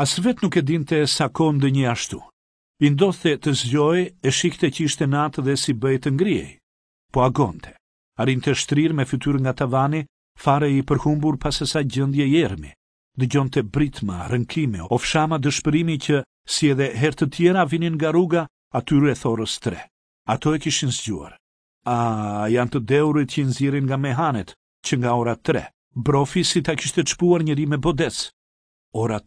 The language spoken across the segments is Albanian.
As vet nuk e dinte sa kohë ndonjë ashtu. I ndodhte të zgjohej e shikte që ishte natë dhe si bëhej të ngrihej. Po agonte. Arrinte shtrirë me fytyrë nga tavani, fare i përhumbur pas asaj gjendje jermi. Dëgjonte britma, rënkime, ofshama dëshpërimi që si edhe herë të tjera vinin nga rruga aty rreth orës 3. Ato e kishin zgjuar. A janë të deurit që nxirrin nga mehanet që nga ora 3. Brofi si ta kishte çpuar njëri me bodec. Ora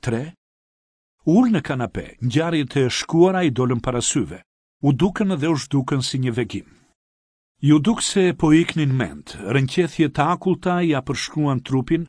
Ullë në kanape, njarit e shkuara i dolën parasyve, u duken dhe u shduken si një vekim. Ju duk se po iknin ment, rënqethje të akulta i apërshkuan trupin,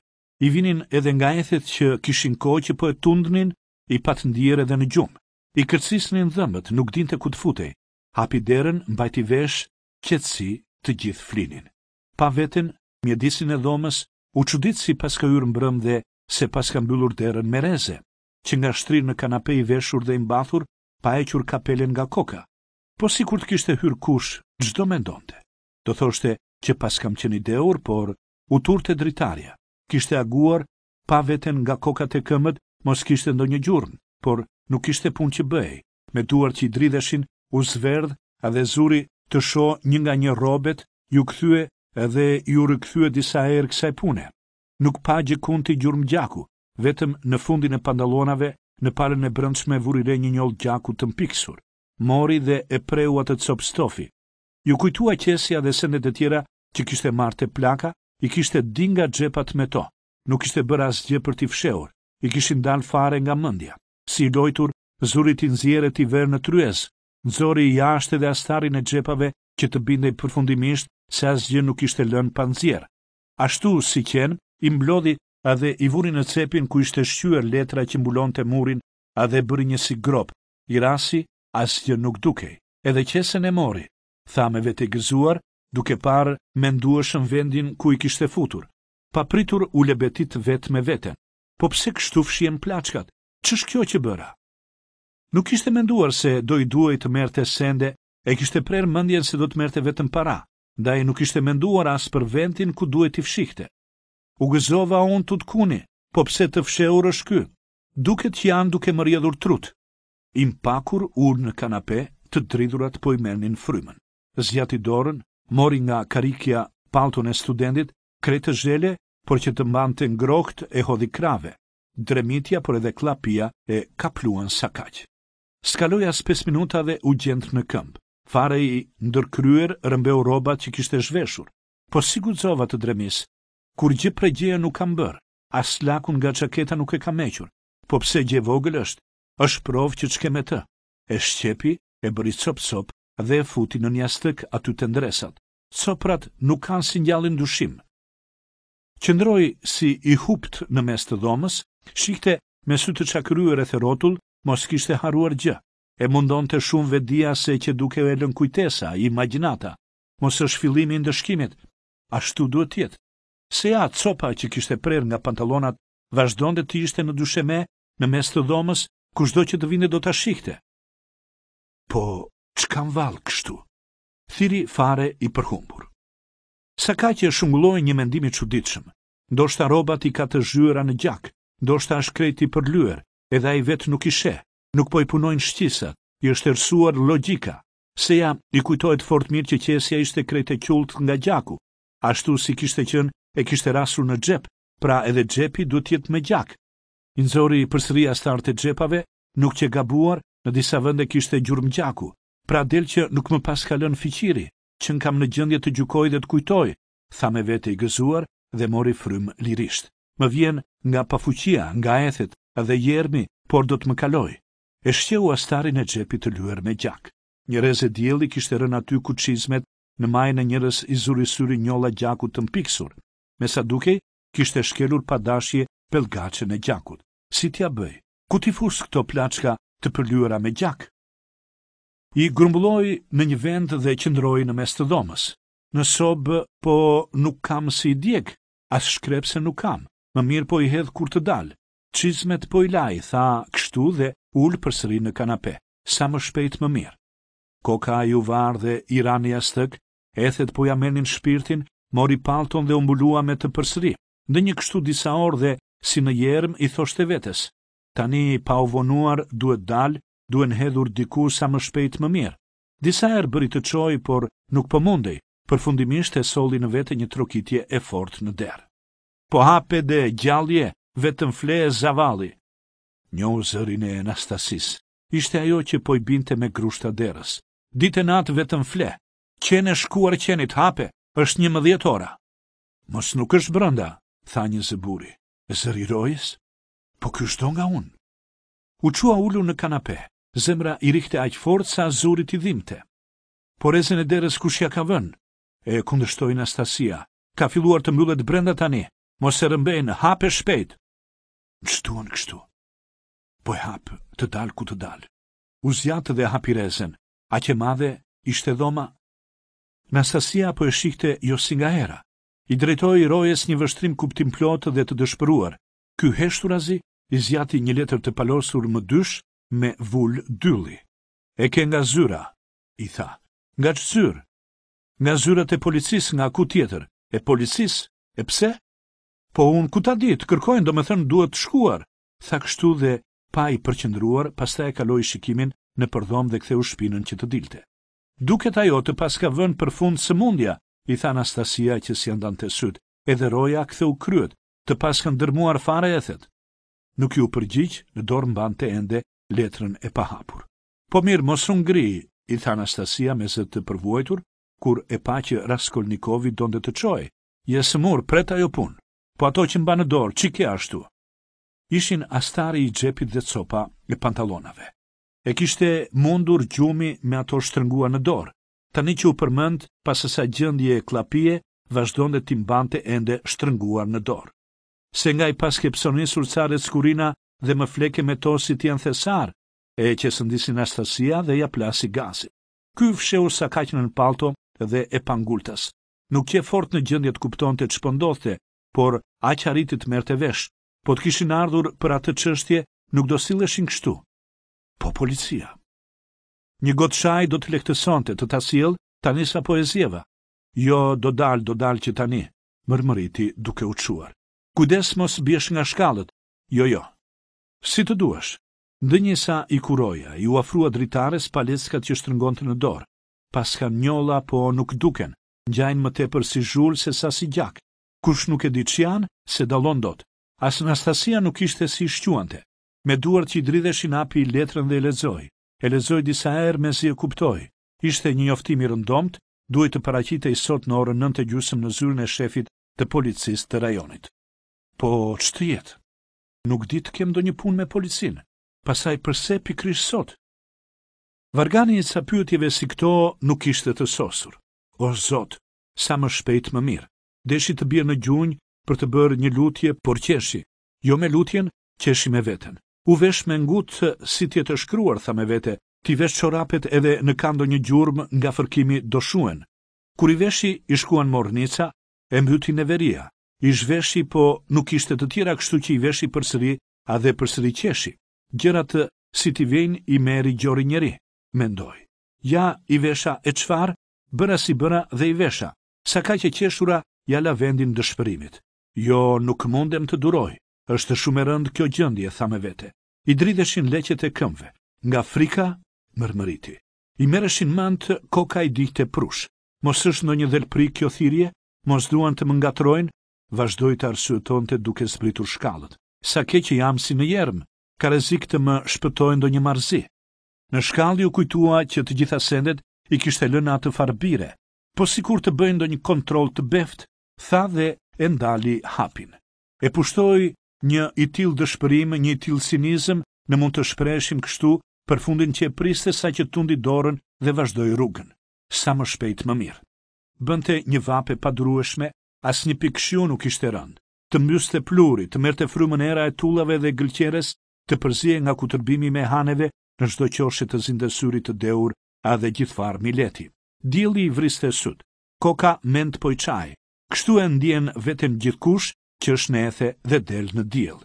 i vinin edhe nga ethet që kishin ko që po e tundnin, i pat ndjere edhe në gjumë, i kërcisnin dhëmbët, nuk din të kutë futej, hapi derën, mbajti vesh, qëtësi të gjithë flinin. Pa vetën, mjedisin e dhomës, u qudit si paska yrë mbrëm dhe se paska mbyllur derën me reze që nga shtrirë në kanape i veshur dhe imbathur, pa e qur kapelen nga koka, po si kur të kishte hyrë kush, gjdo me ndonte. Do thoshte që pas kam qeni deur, por u tur të dritarja, kishte aguar, pa veten nga koka të këmët, mos kishte ndo një gjurën, por nuk kishte pun që bëj, me duar që i drideshin, u zverdh, a dhe zuri të sho një nga një robet, ju këthue edhe ju rëkthue disa erë kësaj pune. Nuk pa gjekun të gjurëm gjaku, vetëm në fundin e pandalonave në palën e brendshme vurire një njoll gjaku të mpiksur. Mori dhe e preu atë copë stofi. Ju kujtua qesja dhe sendet e tjera që kishte marrë te plaka, i kishte dinga xhepat me to. Nuk kishte bërë asgjë për t'i fshehur. I kishin dal fare nga mendja. Si lojtur, zurit i nxjerret i verë në tryez. nzori i jashtë dhe astarin e xhepave që të bindej përfundimisht se asgjë nuk ishte lënë pa Ashtu si qen, i mblodhi a dhe i vuri në cepin ku ishte shqyër letra që mbulon të murin, a dhe bëri një si i rasi, asë që nuk dukej, edhe qesën e mori, thame vete gëzuar, duke parë me nduëshën vendin ku i kishte futur, pa pritur u lebetit vetë me veten, po pse kështu fshien plaçkat, që shkjo që bëra? Nuk ishte menduar se do i duaj të merte sende, e kishte prerë mëndjen se do të merte vetën para, da i nuk ishte menduar as për vendin ku duhet i fshikhte, u gëzova unë të të kuni, po pse të fsheur është ky, duket janë duke më rjedhur trut. pakur urë në kanape, të dridurat po i mernin frymën. Zjati dorën, mori nga karikja palton e studentit, kretë zhele, por që të mbante të ngroht e hodhi krave, dremitja por edhe klapia e kapluan sakaqë. Skaloja s'pes minuta dhe u gjendë në këmpë. Fare i ndërkryer rëmbeu robat që kishte zhveshur, po si guzova të dremisë, kur gjë pregjeja nuk kam bërë, as lakun nga qaketa nuk e kam equr, po pse gjë vogël është, është provë që qke me të. E shqepi, e bëri cop-cop dhe e futi në një stëk aty të ndresat. Coprat nuk kanë si njallin dushim. Qëndroj si i hupt në mes të dhomës, shikte me sy të qakryur e therotull, mos kishte haruar gjë. E mundon të shumë vedia se që duke e lën kujtesa, imaginata, mos është fillimi i ndëshkimit, ashtu duhet tjetë se a copa që kishte prer nga pantalonat vazhdojnë dhe të ishte në dysheme në mes të dhomës, kushdo që të vinte do t'a shikhte. Po, që kam valë kështu? Thiri fare i përhumbur. Sa ka që e një mendimi që do shta robat i ka të zhyra në gjak, do shta është krejti për luer, edhe a i vetë nuk ishe, nuk po i punojnë shqisat, i është ersuar logika, se ja i kujtojt fort mirë që qesja ishte krejt e qult nga gjaku, ashtu si kishte qënë e kishte rasur në xhep, pra edhe xhepi duhet të jetë me gjak. I nxori përsëri astart e xhepave, nuk që gabuar, në disa vende kishte gjurmë gjaku, pra del që nuk më pas ka lënë fiqiri, që në kam në gjëndje të gjukoj dhe të kujtoj, tha me vete i gëzuar dhe mori frymë lirisht. Më vjen nga pafuqia, nga ethet dhe jermi, por do të më kaloj. E shqeu astarin e xhepit të lyer me gjak. Një rrez e dielli kishte rënë aty ku në majën e njerëz i zuri syri gjakut të mpiksur me sa duke kishte shkelur pa dashje pelgaqen e gjakut. Si t'ja bëj? Ku t'i fus këto plaçka të përlyera me gjak? I grumbulloi në një vend dhe qëndroj në mes të dhomës. Në sobë po nuk kam si i djeg, as shkrep se nuk kam, më mirë po i hedh kur të dal. Çizmet po i laj, tha kështu dhe ul përsëri në kanape, sa më shpejt më mirë. Koka ju varë dhe i rani tëkë, ethet po ja menin shpirtin mori palton dhe umbulua me të përsëri. Në një kështu disa orë dhe si në jerm i thoshte vetes. Tani pa uvonuar, vonuar duhet dal, duhen hedhur diku sa më shpejt më mirë. Disa herë bëri të çoj, por nuk po mundej. Përfundimisht e solli në vete një trokitje e fortë në derë. Po hape dhe gjallje, vetëm fle e zavalli. Një zërin e Anastasis, ishte ajo që po i binte me grushta derës. Dite natë vetëm fle, qene shkuar qenit hape, është një ora. Mos nuk është brënda, tha një zëburi. E zëri rojës? Po kjo do nga unë. U qua ullu në kanape, zemra i rikhte aqë fort sa zurit i dhimte. Por ezen e derës kushja ka vënë, e kundështoj Nastasia, Astasia, ka filluar të mbyllet brenda tani, mos e rëmbejnë, hape shpejt. Në shtuan kështu. Po e hapë, të dalë ku të dalë. U zjatë dhe hapi rezen, a që madhe ishte dhoma Nastasia po e shikte jo si nga era. I drejtoi rojes një vështrim kuptim plotë dhe të dëshpëruar. Ky heshturazi i zjati një letër të palosur më dysh me vul dylli. E ke nga zyra, i tha. Nga që zyrë? Nga zyrat e policis nga ku tjetër? E policis? E pse? Po unë ku ta ditë, kërkojnë do me thënë duhet të shkuar. Tha kështu dhe pa i përqëndruar, pas ta e kaloi shikimin në përdhom dhe ktheu shpinën që të dilte. Duket ajo të paska vën për fund së mundja, i tha Anastasia që si ndan të sytë, edhe roja këthe u kryet, të paska ndërmuar fare e thetë. Nuk ju përgjith, në dorë mban të ende letrën e pahapur. Po mirë, mos unë gri, i tha Anastasia me zë të përvojtur, kur e pa që Raskolnikovi donde të qoj, jesë mur, preta jo pun, po ato që mba në dorë, që ke ashtu? Ishin astari i gjepit dhe copa e pantalonave e kishte mundur gjumi me ato shtrëngua në dorë. Tani që u përmend, pas gjëndje e klapie, vazhdon dhe timbante ende shtrënguar në dorë. Se nga i paske pësonisur skurina dhe më fleke me to si tjenë thesar, e që sëndisin Astasia dhe ja plasi gazi. Ky fsheu sa kaqën në palto dhe e pangultas. Nuk je fort në gjendje të kupton të që por a që arritit mërë të po të kishin ardhur për atë qështje, nuk do sileshin kështu po policia. Një shaj do të lehtësonte të tasil, tani sa poezjeva. Jo, do dal, do dal që tani, mërmëriti duke u quar. Kujdes mos bjesh nga shkallët, jo, jo. Si të duash, ndë njësa i kuroja, i uafrua dritares paleskat që shtërngon të në dorë, pas ka njolla po nuk duken, njajnë më tepër si zhullë se sa si gjak, kush nuk e di që janë, se dalon dot. As Anastasia nuk ishte si shquante, me duart që i dridheshin api i letrën dhe e lezoj. E lezoj disa erë me si e kuptoj. Ishte një i rëndomt, duhet të paraqitej i sot në orën 9 gjusëm në zyrën e shefit të policisë të rajonit. Po, që të jetë? Nuk ditë të do një punë me policinë, pasaj përse pi sot? Vargani i sa pyëtjeve si këto nuk ishte të sosur. O, Zot, sa më shpejt më mirë. Deshi të bjerë në gjunjë për të bërë një lutje, por qeshi, jo me lutjen, qeshi me veten u vesh me ngutë si tjetë të shkruar, tha me vete, ti vesh qorapet edhe në kando një gjurmë nga fërkimi do shuen. Kur i veshi, i shkuan mornica, e mbyti në veria. I shveshi, po nuk ishte të tjera kështu që i veshi për sëri, a dhe për sëri qeshi. Gjerat si ti vejn i meri gjori njeri, mendoj. Ja, i vesha e qfar, bëra si bëra dhe i vesha, sa ka që qeshura, jala vendin dëshpërimit. Jo, nuk mundem të duroj është shumë e rëndë kjo gjëndje, tha me vete. I drideshin leqet e këmve, nga frika, mërmëriti. I mereshin mantë koka i dihte e prush. Mos është në një dhelpri kjo thirje, mos duan të më ngatrojnë, vazhdoj të arsueton të duke spritur shkallët. Sa ke që jam si në jermë, ka rezik të më shpëtojnë do një marzi. Në shkallë ju kujtua që të gjitha sendet i kishte lënë atë farbire, po si kur të bëjnë do një kontrol të beft, tha dhe e ndali hapin. E pushtoj një i til dëshpërim, një i til sinizm, në mund të shpreshim kështu për fundin që e priste sa që tundi dorën dhe vazhdoj rrugën. Sa më shpejt më mirë. Bënte një vape padrueshme, as një pikëshu nuk ishte rëndë. Të mbyste të pluri, të merte frumën era e tullave dhe gëlqeres, të përzije nga kutërbimi me haneve në shdo qoshe të zindesurit të deur, a dhe gjithfar mileti. Dili i vriste sut, koka ment po i qaj, kështu e ndjen vetën gjithkush që është dhe del në djel.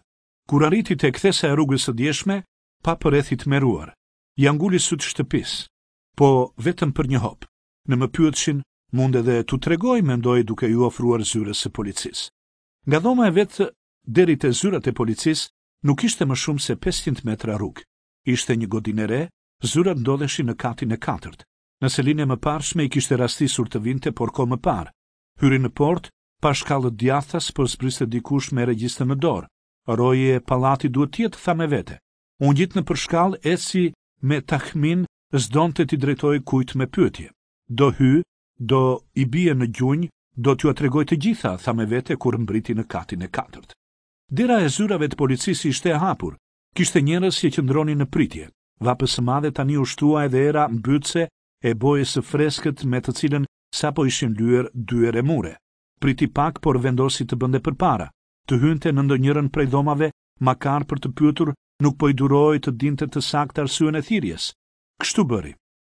Kur arriti e kthesa e rrugës e djeshme, pa për e thit meruar, janë gulli së të shtëpis, po vetëm për një hopë, në më pyëtëshin mund edhe të tregoj me ndoj duke ju ofruar zyre së policis. Nga dhoma e vetë, deri të zyrat e policis, nuk ishte më shumë se 500 metra rrugë. Ishte një godinere, zyrat ndodheshi në katin e katërt. Nëse e më parshme i kishte rastisur të vinte, por ko më parë, hyri në portë pa shkallët djathas për sbriste dikush me regjistër në dorë. Roje e palati duhet tjetë, tha me vete. Unë gjitë në përshkallë, e si me tahmin zdonë të ti drejtoj kujt me pyetje. Do hy, do i bie në gjunjë, do t'ju atregoj të gjitha, tha me vete kur mbriti në katin e katërt. Dira e zyrave të policisi ishte e hapur, kishte njërës që qëndroni në pritje. Vapës madhe tani ushtua edhe era mbytse e bojës freskët me të cilën sapo ishin lyer dyer e mure priti pak por vendosi të bënde për para, të hynte në ndonjërën prej dhomave, makar për të pyëtur, nuk po i duroj të dinte të sakt arsyën e thirjes. Kështu bëri,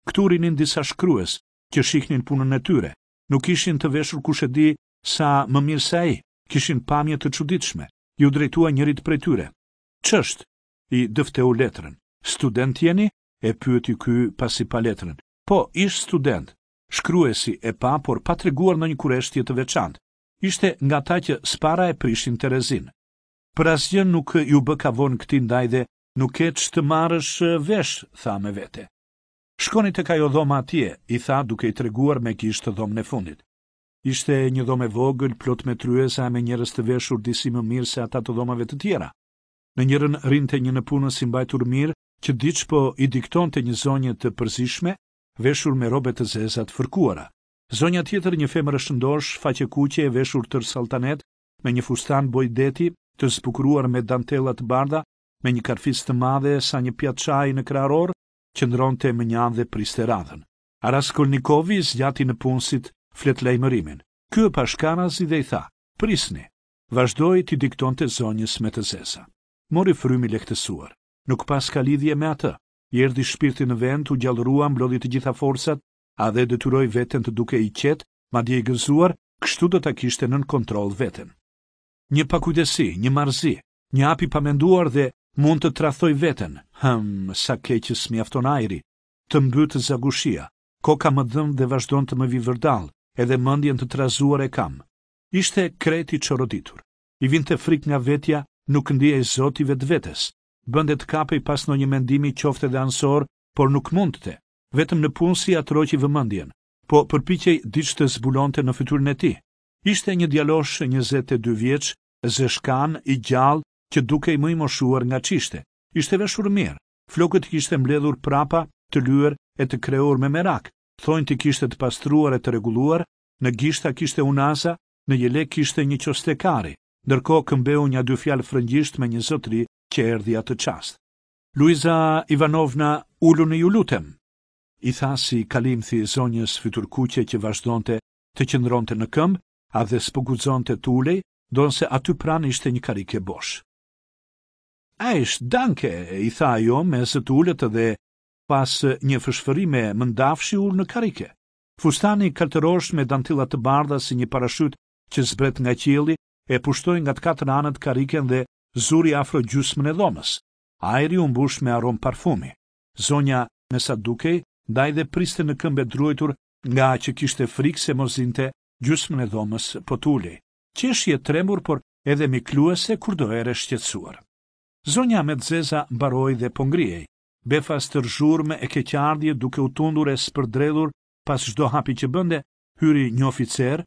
këtu rinin disa shkrues, që shiknin punën e tyre, nuk ishin të veshur kush e di sa më mirë se i, kishin pamje të quditshme, ju drejtua njërit prej tyre. Qështë? I dëfteu letrën. Student jeni? E pyëti ky pasi pa letrën. Po, ish student shkruesi e pa, por pa të reguar në një kureshtje të veçantë. Ishte nga ta që spara e prishin të rezinë. Për asgjë nuk ju bë ka vonë këti ndaj dhe nuk e që të marësh vesh, tha me vete. Shkoni të jo dhoma atje, i tha duke i treguar me kishtë dhomë në fundit. Ishte një dhomë vogël, plot me tryeza me njerës të veshur disi më mirë se ata të dhomave të tjera. Në njërën rinte një në punë si mbajtur mirë, që diqë po i dikton të një zonjë të përzishme, veshur me robe të zeza të fërkuara. Zonja tjetër, një femër është ndosh, faqe kuqe e veshur tër saltanet, me një fustan bojdeti, të zbukuruar me dantella të barda, me një karfis të madhe sa një pjatë qaj në krahror, qëndronte me një anë dhe priste radhën. Araskolnikovi zgjati në punësit flet lajmërimin. Ky e pashkanazi dhe i tha: "Prisni." Vazdoi ti diktonte zonjës me të zeza. Mori frymi lehtësuar. Nuk pas ka lidhje me atë i erdhi shpirti në vend, u gjallërua, mblodhi të gjitha forcat, a dhe detyroi veten të duke i qet, madje i gëzuar, kështu do ta kishte nën kontroll veten. Një pakujdesi, një marrëzi, një hap i pamenduar dhe mund të trathoj veten. Hm, sa keq është mjafton ajri, të mbyt të zagushia. Koka më dhëm dhe vazhdon të më vivërdall, edhe mendjen të trazuar e kam. Ishte kreti çoroditur. I vinte frik nga vetja, nuk ndiej zoti vetvetes bëndet kapi pas në një mendimi qofte dhe ansor, por nuk mund të, vetëm në punë si atëro që vëmëndjen, po përpikej diqë të zbulonte në fyturën e ti. Ishte një djalosh 22 vjeç, zeshkan, i gjall, që duke i më i moshuar nga qishte. Ishte veshur mirë, flokët i kishte mbledhur prapa, të lyër e të kreur me merak, thojnë të kishte të pastruar e të reguluar, në gishta kishte unasa, në jelek kishte një qostekari, ndërko këmbeu një dy fjalë frëngjisht me një zotri që erdhi atë çast. Luiza Ivanovna ullu në ju lutem. I tha si kalimthi e zonjës fiturkuqe që vazhdonte të qëndronte në këmbë, a dhe spoguzonte të ulej, donse aty pran ishte një karike bosh. A ishtë danke, i tha jo me së të ullet dhe pas një fëshfërime më ndafshi ullë në karike. Fustani kalterosh me dantilat të bardha si një parashyt që zbret nga qili e pushtoj nga të katër anët kariken dhe zuri afro gjusmën e dhomës, aeri unë bush me aromë parfumi. Zonja, me sa dukej, daj dhe priste në këmbe drujtur nga që kishte frikë se mozinte gjusmën e dhomës po Qeshi e tremur, por edhe mi kluese kur do ere shqetsuar. Zonja me dzeza zeza baroj dhe pongrijej, befas të e keqardje duke u tundur e spërdredhur pas shdo hapi që bënde, hyri një oficer,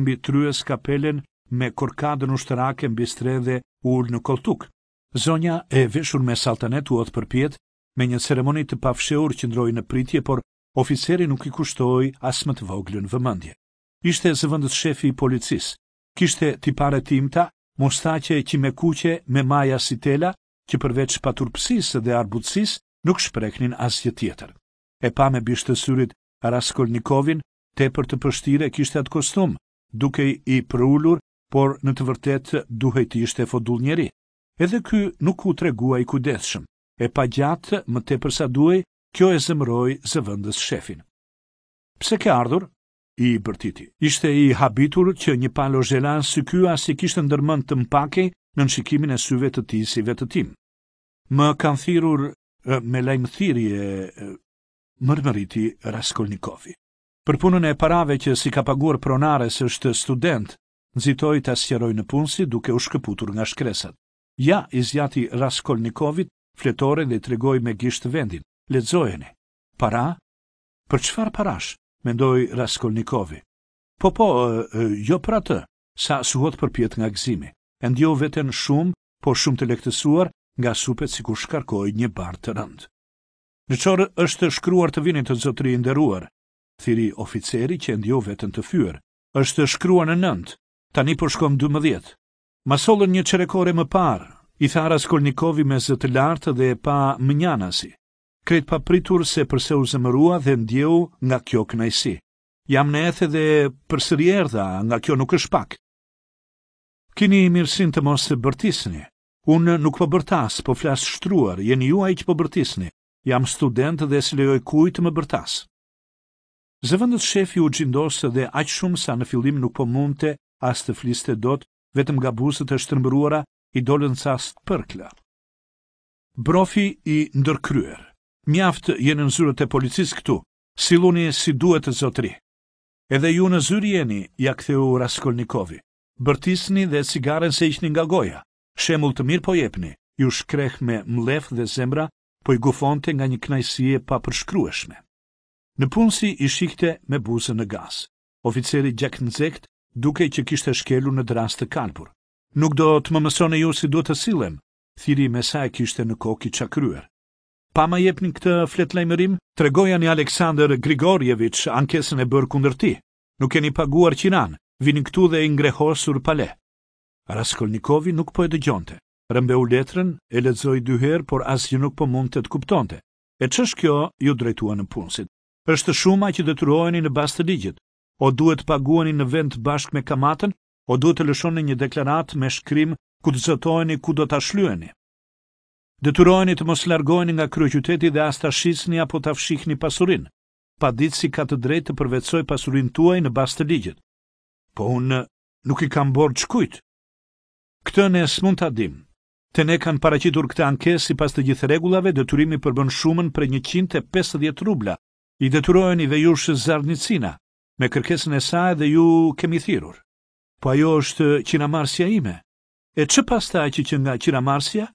mbi tryes kapelen me korkadën ushtrake mbi stredhe ul në koltuk. Zonja e veshur me saltanet u odhë përpjet, me një ceremoni të pafshehur që ndroi në pritje, por oficeri nuk i kushtoi as më të voglën vëmendje. Ishte zëvendës shefi i policisë. Kishte tipare timta, mustaqe që me kuqe me maja si tela, që përveç paturpsisë dhe arbutësisë nuk shprehnin asgjë tjetër. E pa me bishtësyrit Raskolnikovin, tepër të pështire kishte atë kostum, duke i prulur por në të vërtet duhet të ishte fodull njeri. Edhe ky nuk u tregua i kujdesshëm. E pa gjatë më tepër sa duhej, kjo e zemëroi zëvendës shefin. Pse ke ardhur? i bërtiti. Ishte i habitur që një palo zhela së kyua si kishtë ndërmën të mpake në nëshikimin e syve të ti si vetë tim. Më kanë thirur me lajmë e mërmëriti Raskolnikovi. Për punën e parave që si ka paguar pronares është student, nëzitoj të asjeroj në punësi duke u shkëputur nga shkresat. Ja, i zjati Raskolnikovit, fletore dhe i tregoj me gjishtë vendin, ledzojeni. Para? Për qëfar parash? Mendoj Raskolnikovi. Po, po, e, e, jo për atë, sa suhot për pjet nga gzimi. Endjo veten shumë, po shumë të lektësuar nga supet si ku shkarkoj një bar të rëndë. Në qorë është shkruar të vinin të zotri nderuar, thiri oficeri që endjo veten të fyër, është shkruar në nëndë, tani përshkom po 12. Masollën një qerekore më parë, i thara Skolnikovi me zëtë lartë dhe pa mënjanasi. Kretë pa pritur se përse u zëmërua dhe ndjehu nga kjo kënajsi. Jam në ethe dhe përse rjerdha nga kjo nuk është pak. Kini i mirësin të mos të bërtisni. Unë nuk po bërtas, po flasë shtruar, jeni ju a i që po bërtisni. Jam student dhe së lejoj kujtë më bërtas. Zëvëndët shefi u gjindosë dhe aqë shumë sa në fillim nuk po mund të as të fliste dot, vetëm nga busët e shtërmëruara i dollën ca së përkla. Brofi i ndërkryer Mjaft jenë në zyrët e policis këtu, siluni e si duhet të zotri. Edhe ju në zyrë jeni, ja këtheu Raskolnikovi, bërtisni dhe cigaren se ishni nga goja, shemull të mirë po jepni, ju shkreh me mlef dhe zembra, po i gufonte nga një knajsie pa përshkrueshme. Në punësi i shikte me buzën në gaz. Oficeri Gjak Nzekt duke që kishte shkelu në drast të kalpur. Nuk do të më mësone ju si duhet të silem, thiri me sa e kishte në koki qakryer. Pa ma jepni këtë fletlajmërim, tregoja një Aleksandr Grigorjevic ankesën e bërë kundër ti. Nuk keni paguar qinan, vini këtu dhe i ngrehosur pale. Raskolnikovi nuk po e dëgjonte. Rëmbe u letrën, e ledzoj dyherë, por asë nuk po mund të të kuptonte. E që kjo, ju drejtua në punësit. është shuma që detyroheni në bastë ligjit, o duhet paguani në vend bashkë me kamatën, o duhet të lëshoni një deklarat me shkrim ku të zëtojni ku do të ashlueni. Dëturojni të mos largojni nga kryoqyteti dhe as të shisni apo të afshikni pasurin, pa ditë si ka të drejtë të përvecoj pasurin tuaj në bastë ligjet. Po unë nuk i kam borë kujtë. Këtë në së mund të adim. Të ne kanë paracitur këtë ankes si pas të gjithë regullave, detyrimi përbën shumën për 150 rubla, i detyrojni dhe zarnicina, me kërkesën e saj dhe ju kemi thirur. Po ajo është qina marsja ime. E që pas taj që që nga qina marsja?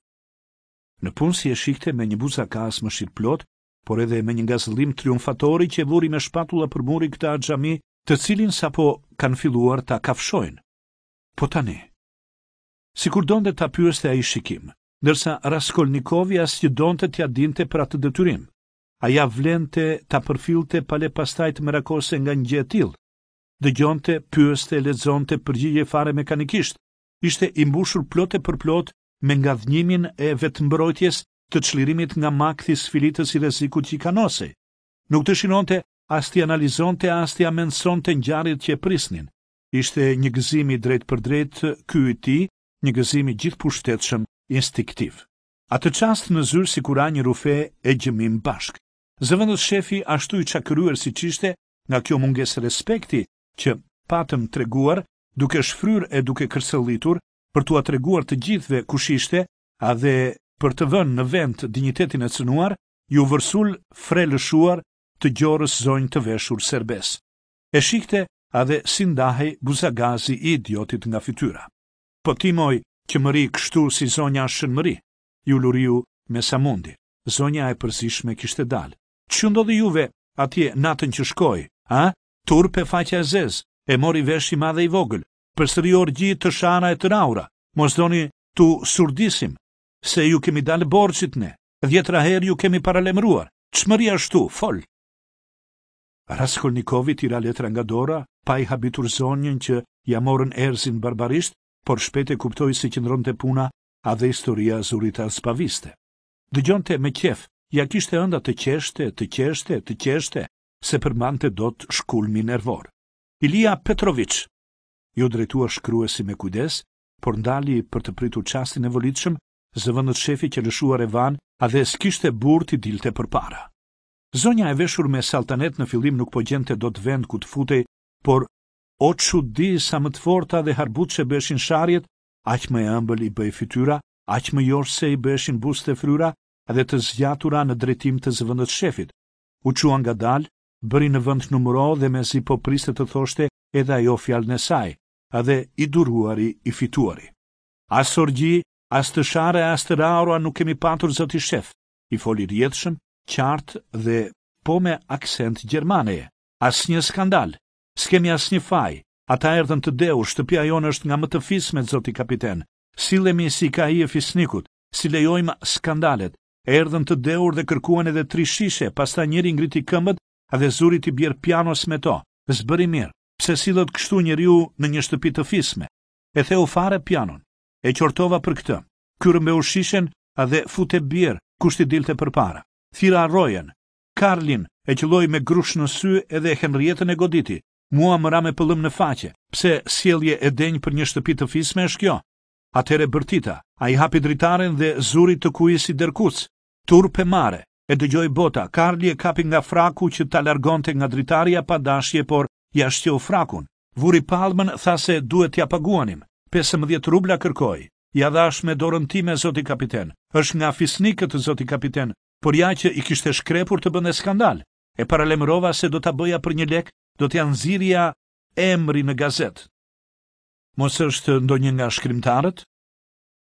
Në punë si e shikte me një buza kas më shirë plot, por edhe me një gazëllim triumfatori që vuri me shpatula për muri këta gjami, të cilin sa po kanë filluar ta kafshojnë. Po tani. Si kur donë dhe ta pyës të a i shikim, nërsa Raskolnikovi as që donë të tja dinte për atë dëtyrimë, aja vlente ta përfilte pale pastajt mërakose nga një gjetil. Dë gjonte, pyëste, ledzonte, përgjigje fare mekanikisht, ishte imbushur plote për plot me nga dhnjimin e vetëmbrojtjes të qlirimit nga makthi sfilitës i reziku që i kanose. Nuk të shinonte, as t'i analizonte, as t'i amensonte njarit që e prisnin. Ishte një gëzimi drejt për drejt kjo i ti, një gëzimi gjithë pushtetëshëm instiktiv. A të qast në zyrë si kura një rufe e gjëmim bashkë. Zëvendës shefi ashtu i çakryer si qishte nga kjo mungesë respekti që patëm treguar duke shfryr e duke kërcëllitur për tua treguar të gjithve kush ishte a dhe për të vënë në vend dignitetin e cënuar, ju vërsul frelëshuar të gjorës zonjë të veshur serbes. E shikte a dhe si ndahej buzagazi i idiotit nga fytyra. Po moj që mëri kështu si zonja shënë mëri, ju luriu me sa mundi, zonja e përzishme kishte dalë që ndodhi juve atje natën që shkoj, a? Tur pe e zez, e mori vesh i madhe i vogël, për sëri orgji të shana e të raura, mos doni tu surdisim, se ju kemi dalë borqit ne, djetra herë ju kemi paralemruar, qëmëri ashtu, fol. Raskolnikovi tira letra nga dora, pa i habitur zonjën që ja morën erzin barbarisht, por shpet e kuptoj se si qëndron të puna, a dhe historia zurita spaviste. Dëgjonte me kjef, ja kishte ënda të qeshte, të qeshte, të qeshte, se përmante të do të shkullmi nervor. Ilia Petrovic, ju drejtua shkryesi me kujdes, por ndali për të pritu qastin e volitëshëm, zëvëndët shefi që lëshuar e a dhe s'kishte bur t'i dilte për para. Zonja e veshur me saltanet në fillim nuk po gjente do të vend ku të futej, por o që di sa më të forta dhe harbut që beshin sharjet, aq më e ëmbël i bëj fytyra, aq më josh se i beshin e fryra, dhe të zgjatura në drejtim të zëvendës shefit. U chuan nga dal, bëri në vend numëro dhe si po priste të thoshte edhe ajo fjalën e saj, a dhe i duruari i fituari. As sorgji, as të share, as të raura nuk kemi patur zoti shef. I foli rjetëshëm, qartë dhe po me aksent gjermane. As një skandal, s'kemi as një faj. Ata erdhen të deu, shtëpia jonë është nga më të fisme zoti kapiten. Sillemi si ka i e fisnikut, si lejojmë skandalet, erdhën të dehur dhe kërkuan edhe tri shishe, pasta njëri ngriti këmbët dhe zuri ti bjerë pianos me to. Zbëri mirë. Pse sillet kështu njeriu në një shtëpi të fisme? E theu fare pianon. E qortova për këtë. Ky rëmbeu shishen dhe fute bjerë, kusht i dilte përpara. Thira rojen, Karlin e qëlloj me grush në sy edhe e Henrietën e goditi. Mua më ra me pëllëm në faqe, pse sielje e denjë për një shtëpi të fisme është kjo. Atere bërtita, a i hapi dritaren dhe zuri të kuisi dërkuc, turpe mare, e dëgjoj bota, Karli e kapi nga fraku që ta largonte nga dritarja pa dashje, por jashtjo frakun. Vuri palmën tha se duhet t'ja paguanim, 15 rubla kërkoj, ja dhash me dorën time, zoti kapiten, është nga fisnikët, zoti kapiten, por ja që i kishte shkrepur të bënte skandal, e paralemrova se do t'a bëja për një lek, do t'ja nëzirja emri në gazet. Mos është ndonjë nga shkrimtarët?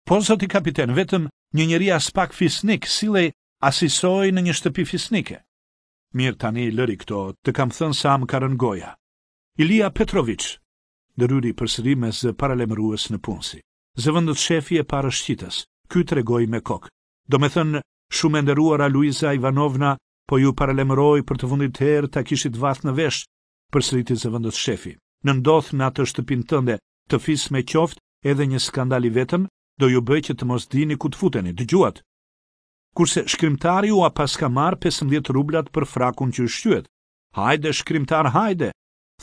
Po, zoti kapiten, vetëm një njeri as pak fisnik, si le asisoj në një shtëpi fisnike. Mirë tani, lëri këto, të kam thënë sa më karën goja. Ilia Petrovic, dhe përsëri me zë paralemrues në punësi. Zëvëndët shefi e parë shqitas, ky tregoi regoj me kokë. Do me thënë, shumë ndëruara Luisa Ivanovna, po ju paralemroj për të fundit herë ta kishit vath në vesh, përsëriti zëvëndët shefi. Në ndodh në atë shtëpinë tënde, të fis me qoftë edhe një skandal i vetëm do ju bëj që të mos dini ku të futeni, dëgjuat. Kurse shkrimtari ua pas ka marë 15 rublat për frakun që shqyet. Hajde, shkrimtar, hajde!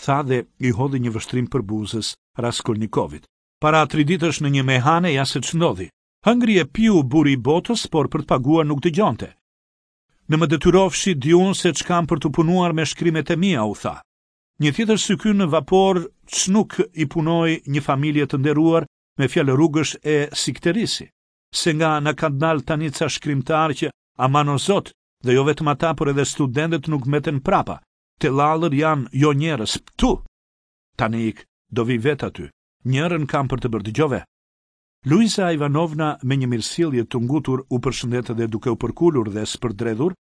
Tha dhe i hodhi një vështrim për buzës Raskolnikovit. Para tri ditësh në një mehane ja se që ndodhi. Hëngri e piu buri botës, por për të paguar nuk të gjonte. Në më detyrofshi diun se që kam për të punuar me shkrimet e mia, u tha. Një tjetër sykyn në vapor që nuk i punoj një familje të nderuar, me fjalë rrugësh e sikterisi. Se nga ana kan dal tani ca shkrimtar që a mano zot, dhe jo vetëm ata por edhe studentet nuk meten prapa. Të llallër janë jo njerëz. Tu. Tani ik, do vi vet aty. Njërin kam për të bërë dëgjove. Luisa Ivanovna me një mirësilje të ngutur u përshëndet dhe duke u përkulur dhe spërdhedhur,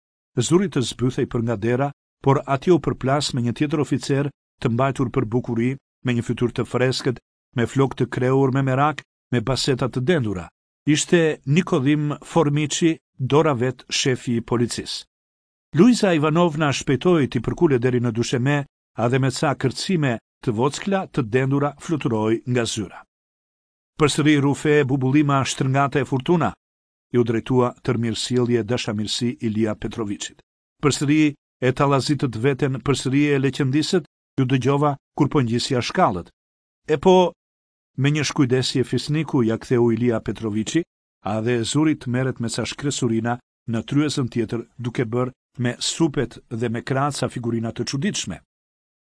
zurit të zbythej për nga dera, por aty u përplas me një tjetër oficer të mbajtur për bukurinë, me një fytyrë të freskët me flok të kreur me merak, me baseta të dendura. Ishte Nikodim Formici, dora shefi i policisë. Luisa Ivanovna shpejtoi të përkule deri në dusheme, a dhe me ca kërcime të vockla të dendura fluturoi nga zyra. Përsëri rufe e bubullima e fortuna, ju drejtua tërmirësilje dëshamirësi Ilia Petrovicit. Përsëri e talazitët veten përsëri e leqendisët, ju dëgjova kur po shkallët. E po, me një shkujdesje fisniku, ja ktheu Ilia Petrovici, a dhe zurit meret me sa shkresurina në tryesën tjetër duke bërë me supet dhe me kratë sa figurina të quditshme.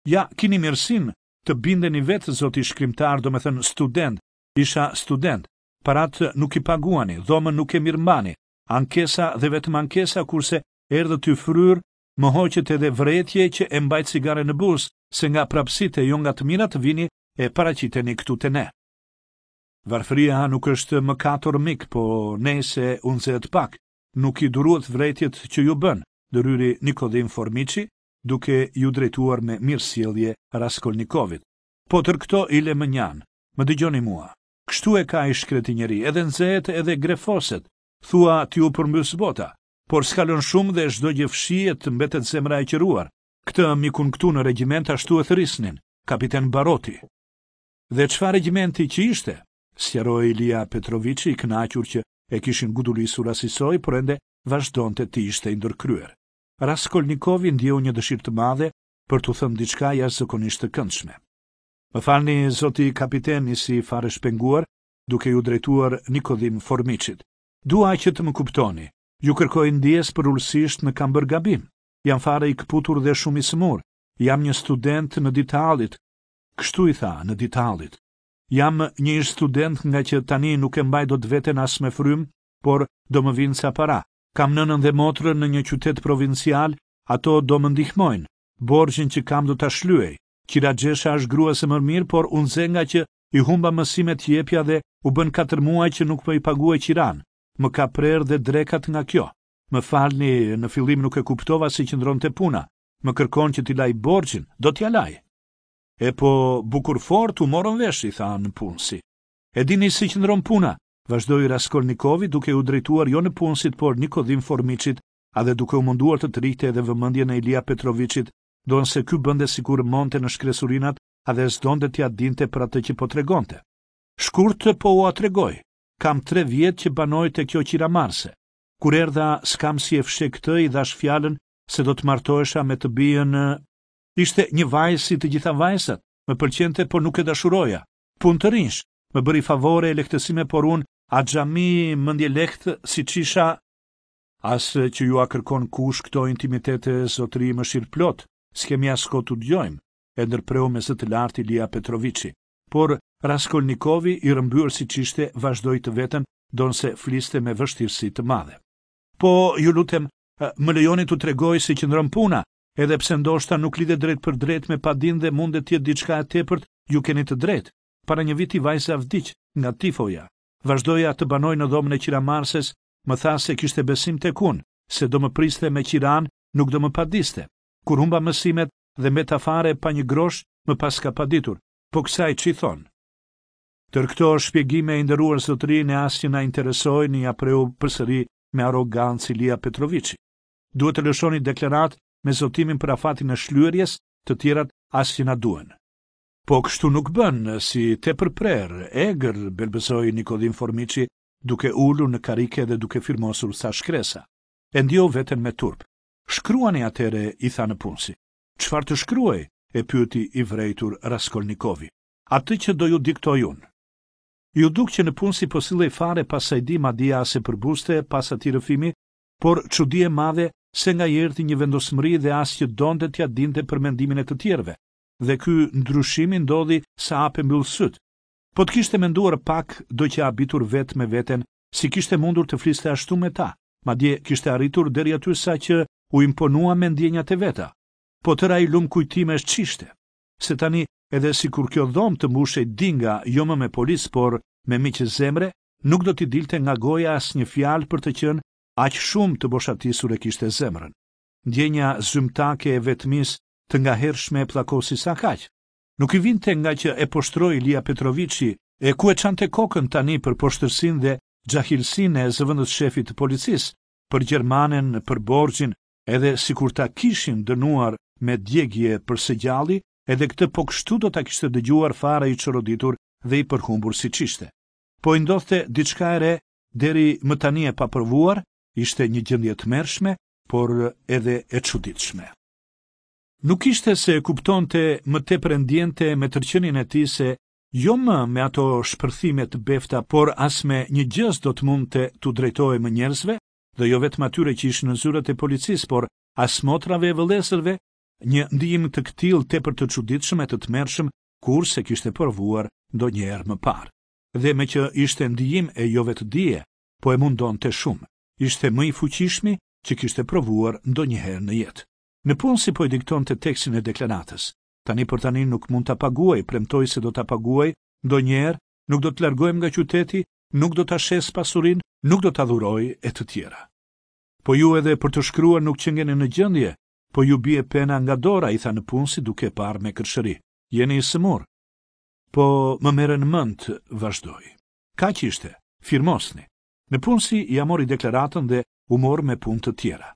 Ja, kini mirësin të binde një vetë zoti shkrimtar, do me thënë student, isha student, paratë nuk i paguani, dhomën nuk e mirëmbani, ankesa dhe vetëm ankesa kurse erdhë të fryrë, më hoqët edhe vretje që e mbajt cigare në bus, se nga prapsit e jo nga të vini e paraciteni këtu të ne. Varfria nuk është më katër mik, po ne se unë pak, nuk i duruat vrejtjet që ju bën, dëryri Nikodim Formici, duke ju drejtuar me mirë Raskolnikovit. Po tër këto i le më njanë, më dëgjoni mua. Kështu e ka i shkreti njeri, edhe nëzet edhe grefoset, thua ti u përmbys bota, por skalon shumë dhe shdo gjë fshijet të mbetet zemra e qëruar. Këtë mikun këtu në regjiment ashtu e thërisnin, kapiten Baroti dhe qëfar regjimenti që ishte, sjeroj Ilija Petrovici i knaqur që e kishin gudulisur asisoj, por ende vazhdon të ti ishte indërkryer. Raskolnikovi ndjeu një dëshirë të madhe për të thëmë diçka jashtëzakonisht të këndshme. Më falni zoti kapiteni si fare shpenguar, duke ju drejtuar Nikodim Formicit. Dua që të më kuptoni. Ju kërkoj ndjes për ulësisht në kam gabim. Jam fare i këputur dhe shumë i smur. Jam një student në ditalit, Kështu i tha në ditalit, jam një student nga që tani nuk e mbaj do të veten as me frym, por do më vinë sa para. Kam nënën dhe motrën në një qytet provincial, ato do më ndihmojnë, borgjën që kam do të shluej. Kira Gjesha është grua se mërmir, por unë zenga që i humba mësimet tjepja dhe u bën 4 muaj që nuk për i pagu e qiran. Më ka prerë dhe drekat nga kjo. Më falni në filim nuk e kuptova si qëndron të puna. Më kërkon që t'i laj borgjën, do t'ja lajë. E po, bukur fort u morën vesh, i tha në punësi. E dini si që ndron puna, vazhdoj Raskolnikovi duke u drejtuar jo në punësit, por një kodhim formicit, a dhe duke u munduar të trikte edhe vëmëndje në Ilia Petrovicit, do nëse ky bënde si kur monte në shkresurinat, a dhe dhe tja dinte për atë që po tregonte. Shkurt të po u atregoj, kam tre vjetë që banoj të kjo qira marse. Kur erda, s'kam si e fshe këtë, i dhash fjallën se do të martoesha me të bijën Ishte një vajzë si të gjitha vajzat, më pëlqente por nuk e dashuroja. Pun të rinjsh, më bëri favore e lehtësime por unë a xhami mendje lehtë si çisha as që ju a kërkon kush këto intimitete zotëri më shirë plot, s'kemi as të dëgjojmë, e ndërpreu me së të lartë Ilia Petrovici. Por Raskolnikovi i rëmbyer si çishte vazhdoi të vetëm, donse fliste me vështirësi të madhe. Po ju lutem, më lejoni të tregoj si qëndron puna, edhe pse ndoshta nuk lidhet drejt për drejt me padin dhe mundet tjetë diçka e tepërt, ju keni të drejt, para një viti vajza vdiq nga tifoja. Vazhdoja të banoj në dhomën e qira marses, më tha se kishte besim të kun, se do më priste me qiran, nuk do më padiste. Kur humba mësimet dhe metafare pa një grosh, më pas ka paditur, po kësaj i thonë. Tër këto shpjegime e ndëruar sotri në asë që nga interesoj një apreu përsëri me arogan Cilia Petrovici. Duhet të lëshoni deklarat me zotimin për afatin e shlyerjes, të tjerat as që na duen. Po kështu nuk bën, si te përprer, egrë, belbësoj Nikodim Formici, duke ullu në karike dhe duke firmosur sa shkresa. E ndio veten me turp. Shkruani atere, i tha në punësi. Qfar të shkruaj, e pyëti i vrejtur Raskolnikovi. A të që do ju diktoj unë. Ju duk që në punësi posile i fare pasajdi madia ase përbuste, pas ati por që madhe se nga jerti një vendosmëri dhe donë të tja dinte për mendimin e të tjerve, dhe ky ndryshimin ndodhi sa apë mbëllësyt. Po të kishte menduar pak do që bitur vetë me veten, si kishte mundur të fliste ashtu me ta, ma dje kishte arritur deri aty sa që u imponua me ndjenjat të veta, po të raj lumë kujtime është qishte, se tani edhe si kur kjo dhomë të mbushe dinga jo më me polis, por me miqë zemre, nuk do t'i dilte nga goja as një fjalë për të qënë Aqë shumë të boshatisur e kishte zemrën. Ndjenja zymtake e vetmis të nga hershme e plakosi sa kaqë. Nuk i vinte nga që e poshtroj Lija Petrovici e ku e qante kokën tani për poshtërsin dhe gjahilsin e zëvëndës shefit të policis, për Gjermanen, për Borgjin, edhe si kur ta kishin dënuar me djegje për se gjalli, edhe këtë po kështu do ta kishte dëgjuar fara i qëroditur dhe i përhumbur si qishte. Po indoste diçka ere, deri më tani e papërvuar, ishte një gjendje të mërshme, por edhe e çuditshme. Nuk ishte se kupton të më të ndjente me tërqenin e ti se jo më me ato shpërthimet befta, por as me një gjës do të mund të të drejtoj më njerëzve, dhe jo vetë matyre që ishë në zyrat e policis, por as motrave e vëllezërve, një ndihim të këtil të për të quditshme të të mërshme, kur se kishte përvuar do njerë më parë. Dhe me që ishte ndihim e jo vetë dje, po e mundon të shumë ishte më i fuqishmi që kishte provuar ndo njëherë në jetë. Në punë si po i dikton të tekstin e deklenatës. tani për tani nuk mund të paguaj, premtoj se do të paguaj, ndo njëherë, nuk do të largojmë nga qyteti, nuk do të ashes pasurin, nuk do të adhuroj e të tjera. Po ju edhe për të shkruar nuk qëngeni në gjëndje, po ju bie pena nga dora, i tha në punë si duke parë me kërshëri. Jeni i sëmur. Po më mërën mënd të vazhdoj. Ka që ishte? Firmosni. Në punësi, ja amori deklaratën dhe u mor me punë të tjera.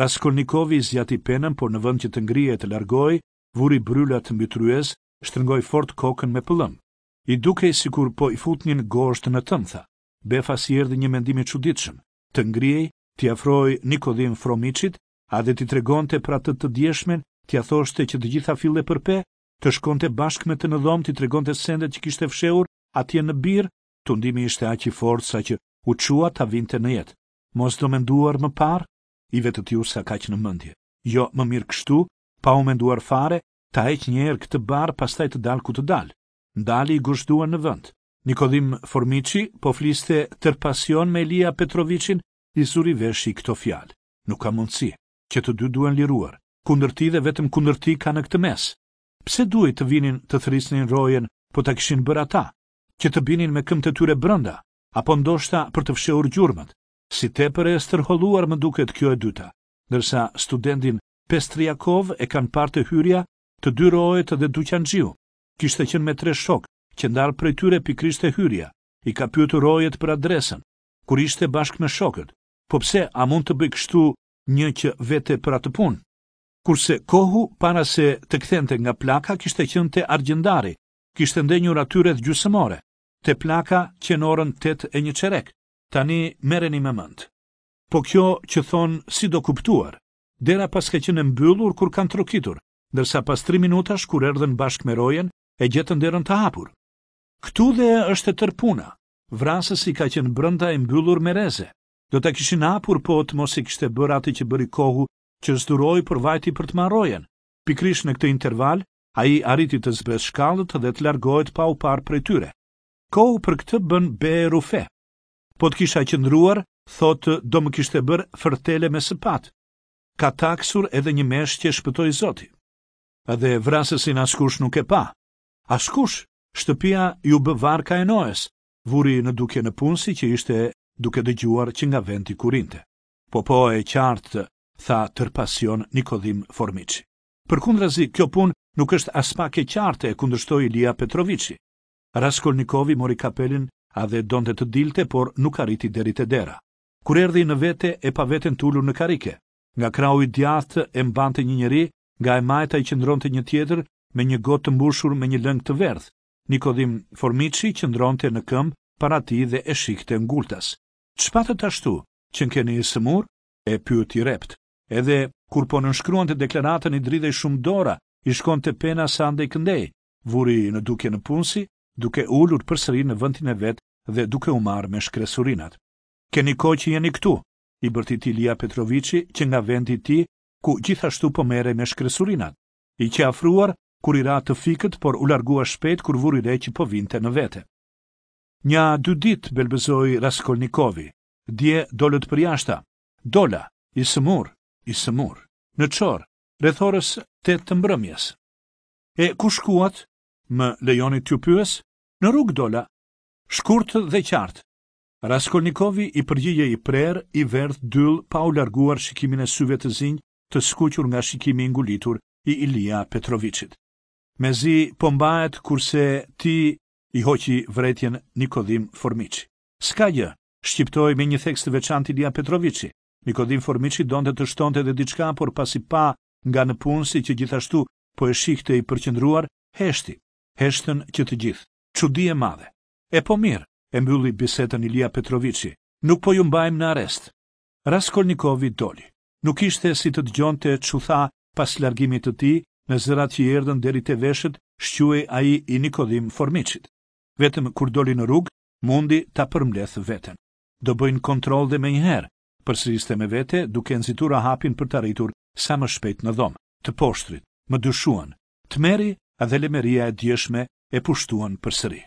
Raskolnikovi zjati penën, por në vënd që të ngrije e të largoj, vuri bryllat mbi mbitrues, shtërngoj fort kokën me pëllëm. I dukej si kur po i fut njën gosht në tëmtha. Befa si erdi një mendimi quditshëm, të ngrijej, t'i afroj Nikodim Fromicit, a dhe t'i tregonte pra të të djeshmen, t'i thoshte që të gjitha fille për pe, të shkonte bashk me të në dhom, t'i tregonte sendet që kishte fsheur, atje në birë, të ndimi ishte aqë i fort sa që u qua ta vinte në jetë, mos do menduar më parë, i vetë t'ju sa ka që në mëndje. Jo, më mirë kështu, pa u menduar fare, ta heq njerë këtë barë pastaj të dalë ku të dalë. Ndali i gushtuar në vënd. Nikodim Formici po fliste tër pasion me Elia Petrovicin, i suri i këto fjalë. Nuk ka mundësi, që të dy duen liruar, kundër ti dhe vetëm kundër ti ka në këtë mes. Pse duhet të vinin të thrisnin rojen, po të këshin bërë ata, që të binin me këm të tyre brënda, apo ndoshta për të fshehur gjurmët. Si tepër e stërholluar më duket kjo e dyta, ndërsa studentin Pestriakov e kanë parë të hyrja të dy rrohet dhe dyqanxhiu. Kishte qenë me tre shok që ndar prej tyre pikrisht e hyrja. I ka pyetur rrohet për adresën, kur ishte bashkë me shokët. Po pse a mund të bëj kështu një që vete për atë punë? Kurse kohu para se të kthente nga plaka kishte qenë te argjendari, kishte ndenjur aty rreth gjysmore te plaka që në orën e një qerek, tani mereni me mënd. Po kjo që thonë si do kuptuar, dera pas ka qenë mbyllur kur kanë trokitur, ndërsa pas 3 minuta shkur erdhen bashk me rojen e gjetën derën të hapur. Këtu dhe është e tërpuna, vrasës i ka qenë brënda e mbyllur me reze. Do të kishin hapur po të mos i kishte bërë ati që bëri kohu që zduroj për vajti për të marojen. Pikrish në këtë interval, a i arriti të zbes shkallët dhe të largohet pa u parë prej tyre kohë për këtë bën beru fe. Po të kisha qëndruar, thotë do më kishte bërë fërtele me sëpat. Ka taksur edhe një mesh që shpëtoj zoti. Edhe vrasësin askush nuk e pa. Askush, shtëpia ju bë varka e noes, vuri në duke në punësi që ishte duke dëgjuar që nga i kurinte. Po po e qartë, tha tërpasion Nikodim Formici. Për kundra zi, kjo pun nuk është aspak e qartë e kundështoj Ilija Petrovici. Raskolnikovi mori kapelin a dhe donte të dilte, por nuk arriti deri te dera. Kur erdhi në vete e pa veten tulur në karike. Nga krau i djathtë e mbante një njeri, nga e majta i qëndronte një tjetër me një gotë të mbushur me një lëng të verdh. Nikodim Formici qëndronte në këmb para tij dhe e shikte ngultas. Çfarë të ashtu? Qen keni i smur? E pyeti rept. Edhe kur po nënshkruante deklaratën i dridhej shumë dora, i shkonte pena sa ndej këndej. Vuri në duke në punësi, duke ullur për sëri në vëndin e vetë dhe duke u marrë me shkresurinat. Keni ko që jeni këtu, i bërti ti Petrovici që nga vendi ti, ku gjithashtu po mere me shkresurinat. I që afruar, kur i ra të fikët, por u largua shpet kur vuri re që po vinte në vete. Nja dy dit, belbëzoj Raskolnikovi, dje dollët për jashta, dola, i sëmur, i sëmur, në qorë, rethores të të mbrëmjes. E ku shkuat, më lejoni t'ju pyes, në rrug dola, shkurt dhe qartë. Raskolnikovi i përgjigje i prerë, i verdh dyll pa u larguar shikimin e syve të zinj, të skuqur nga shikimi i ngulitur i Ilia Petrovicit. Mezi po mbahet kurse ti i hoqi vretjen Nikodim Formiçi. S'ka gjë, shqiptoi me një tekst të veçantë Ilia Petrovici. Nikodim Formiçi donte të shtonte edhe diçka, por pasi pa nga në punësi që gjithashtu po e shikte i përqendruar, heshti heshtën që të gjithë. Çudi e madhe. E po mirë, e mbylli bisedën Ilia Petroviçi. Nuk po ju mbajmë në arrest. Raskolnikovi doli. Nuk ishte si të dëgjonte çu tha pas largimit të tij, me zërat që erdhën deri te veshët, shquej ai i Nikodim Formiçit. Vetëm kur doli në rrugë, mundi ta përmbledh veten. Do bëjnë kontroll dhe më një herë, përsëriste me vete duke nxitur hapin për të arritur sa më shpejt në dhomë të poshtrit. Më dyshuan. tmerri A dhe lemeria e djeshme e pushtuan për sëri.